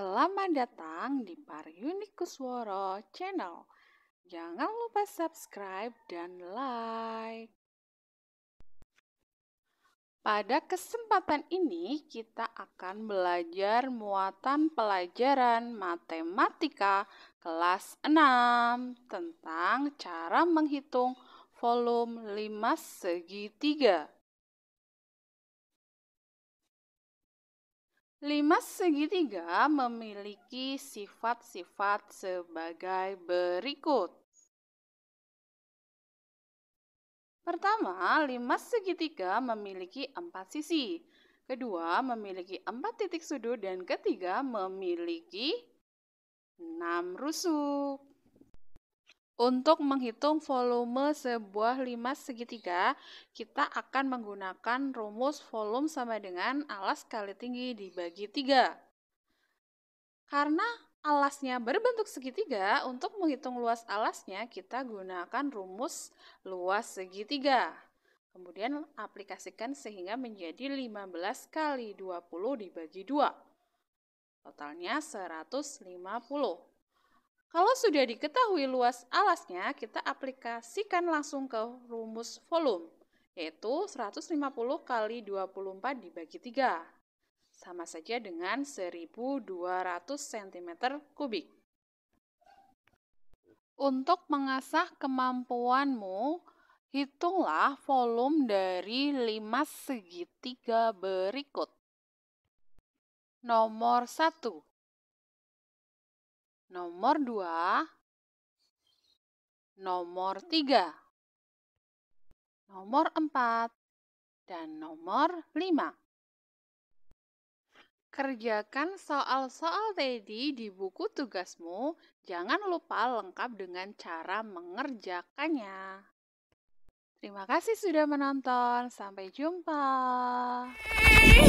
Selamat datang di Paryuni Kusworo Channel. Jangan lupa subscribe dan like. Pada kesempatan ini kita akan belajar muatan pelajaran matematika kelas 6 tentang cara menghitung volume limas segitiga. Lima segitiga memiliki sifat-sifat sebagai berikut. Pertama, lima segitiga memiliki empat sisi. Kedua, memiliki empat titik sudut. Dan ketiga, memiliki enam rusuk. Untuk menghitung volume sebuah limas segitiga, kita akan menggunakan rumus volume sama dengan alas kali tinggi dibagi tiga. Karena alasnya berbentuk segitiga, untuk menghitung luas alasnya kita gunakan rumus luas segitiga. Kemudian aplikasikan sehingga menjadi 15 kali 20 dibagi 2. Totalnya 150. Kalau sudah diketahui luas alasnya, kita aplikasikan langsung ke rumus volume, yaitu 150 kali 24 dibagi 3. Sama saja dengan 1200 cm kubik. Untuk mengasah kemampuanmu, Hitunglah volume dari 5 segitiga berikut. Nomor 1 nomor 2. nomor 3. nomor 4. dan nomor 5. Kerjakan soal-soal tadi di buku tugasmu. Jangan lupa lengkap dengan cara mengerjakannya. Terima kasih sudah menonton. Sampai jumpa.